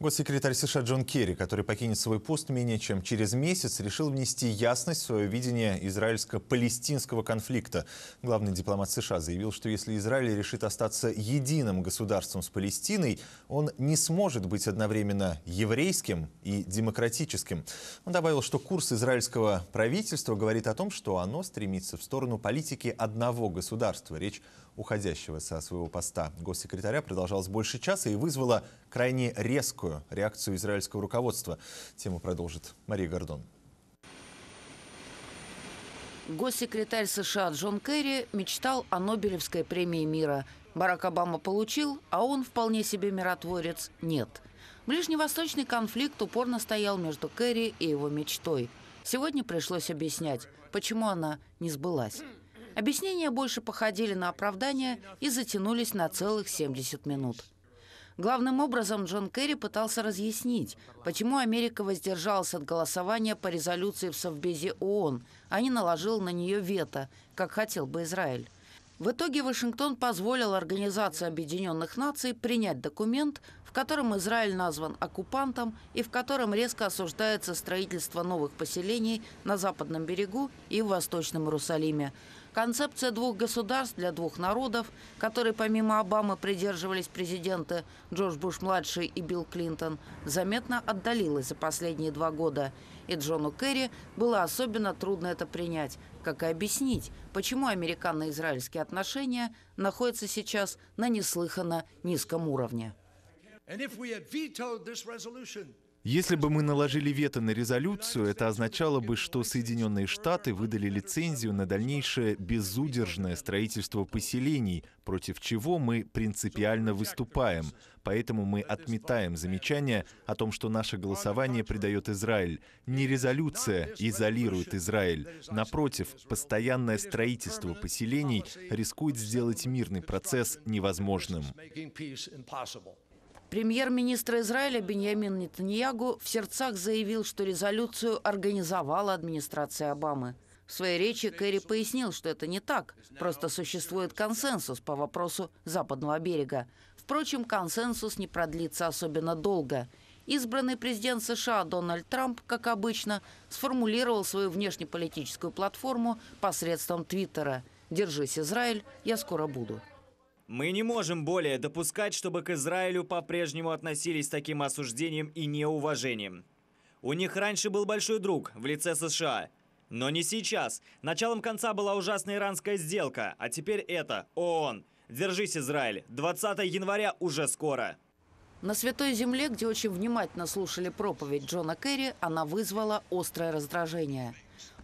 Госсекретарь США Джон Керри, который покинет свой пост менее чем через месяц, решил внести ясность в свое видение израильско-палестинского конфликта. Главный дипломат США заявил, что если Израиль решит остаться единым государством с Палестиной, он не сможет быть одновременно еврейским и демократическим. Он добавил, что курс израильского правительства говорит о том, что оно стремится в сторону политики одного государства. Речь уходящего со своего поста госсекретаря продолжалась больше часа и вызвала крайне резкую реакцию израильского руководства. Тему продолжит Мария Гордон. Госсекретарь США Джон Керри мечтал о Нобелевской премии мира. Барак Обама получил, а он, вполне себе миротворец, нет. Ближневосточный конфликт упорно стоял между Керри и его мечтой. Сегодня пришлось объяснять, почему она не сбылась. Объяснения больше походили на оправдания и затянулись на целых 70 минут. Главным образом Джон Керри пытался разъяснить, почему Америка воздержалась от голосования по резолюции в Совбезе ООН, а не наложила на нее вето, как хотел бы Израиль. В итоге Вашингтон позволил Организации Объединенных Наций принять документ, в котором Израиль назван оккупантом и в котором резко осуждается строительство новых поселений на Западном берегу и в Восточном Иерусалиме, Концепция двух государств для двух народов, которой помимо Обамы придерживались президенты Джордж Буш-младший и Билл Клинтон, заметно отдалилась за последние два года. И Джону Керри было особенно трудно это принять, как и объяснить, почему американо-израильские отношения находятся сейчас на неслыханно низком уровне. Если бы мы наложили вето на резолюцию, это означало бы, что Соединенные Штаты выдали лицензию на дальнейшее безудержное строительство поселений, против чего мы принципиально выступаем. Поэтому мы отметаем замечание о том, что наше голосование придает Израиль. Не резолюция изолирует Израиль. Напротив, постоянное строительство поселений рискует сделать мирный процесс невозможным. Премьер-министр Израиля Беньямин Нетаньягу в сердцах заявил, что резолюцию организовала администрация Обамы. В своей речи Кэрри пояснил, что это не так, просто существует консенсус по вопросу Западного берега. Впрочем, консенсус не продлится особенно долго. Избранный президент США Дональд Трамп, как обычно, сформулировал свою внешнеполитическую платформу посредством Твиттера «Держись, Израиль, я скоро буду». Мы не можем более допускать, чтобы к Израилю по-прежнему относились с таким осуждением и неуважением. У них раньше был большой друг в лице США. Но не сейчас. Началом конца была ужасная иранская сделка, а теперь это ООН. Держись, Израиль. 20 января уже скоро. На Святой Земле, где очень внимательно слушали проповедь Джона Керри, она вызвала острое раздражение.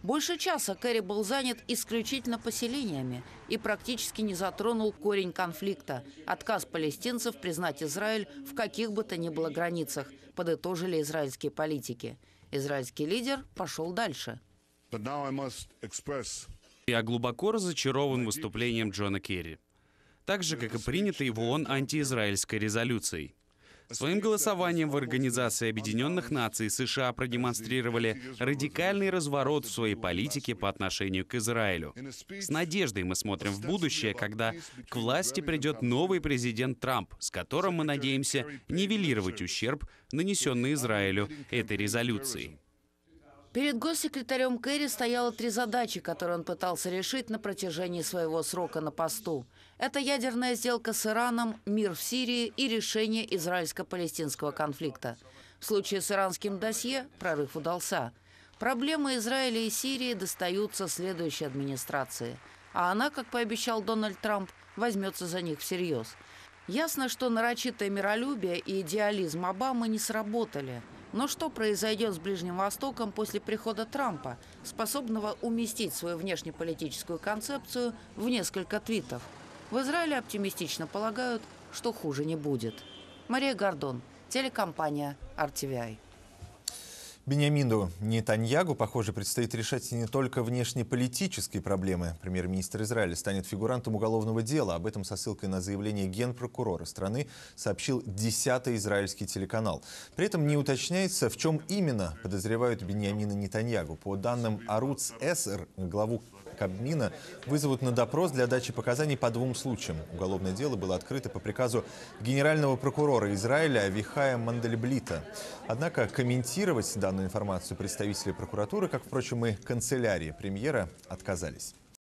Больше часа Керри был занят исключительно поселениями и практически не затронул корень конфликта – отказ палестинцев признать Израиль в каких бы то ни было границах, подытожили израильские политики. Израильский лидер пошел дальше. Я глубоко разочарован выступлением Джона Керри. Так же, как и принятой его он антиизраильской резолюцией – Своим голосованием в Организации Объединенных Наций США продемонстрировали радикальный разворот в своей политике по отношению к Израилю. С надеждой мы смотрим в будущее, когда к власти придет новый президент Трамп, с которым мы надеемся нивелировать ущерб, нанесенный Израилю этой резолюцией. Перед госсекретарем Керри стояло три задачи, которые он пытался решить на протяжении своего срока на посту. Это ядерная сделка с Ираном, мир в Сирии и решение израильско-палестинского конфликта. В случае с иранским досье прорыв удался. Проблемы Израиля и Сирии достаются следующей администрации. А она, как пообещал Дональд Трамп, возьмется за них всерьез. Ясно, что нарочитое миролюбие и идеализм Обамы не сработали – но что произойдет с Ближним Востоком после прихода Трампа, способного уместить свою внешнеполитическую концепцию в несколько твитов? В Израиле оптимистично полагают, что хуже не будет. Мария Гордон, телекомпания RTVI. Бениамину Нетаньягу, похоже, предстоит решать не только внешнеполитические проблемы. Премьер-министр Израиля станет фигурантом уголовного дела. Об этом со ссылкой на заявление генпрокурора страны сообщил 10-й израильский телеканал. При этом не уточняется, в чем именно подозревают Бениамина Нетаньягу. По данным Аруц Эсер, главу Кабмина вызовут на допрос для дачи показаний по двум случаям. Уголовное дело было открыто по приказу генерального прокурора Израиля Вихая Мандельблита. Однако комментировать данную информацию представители прокуратуры, как, впрочем, и канцелярии премьера, отказались.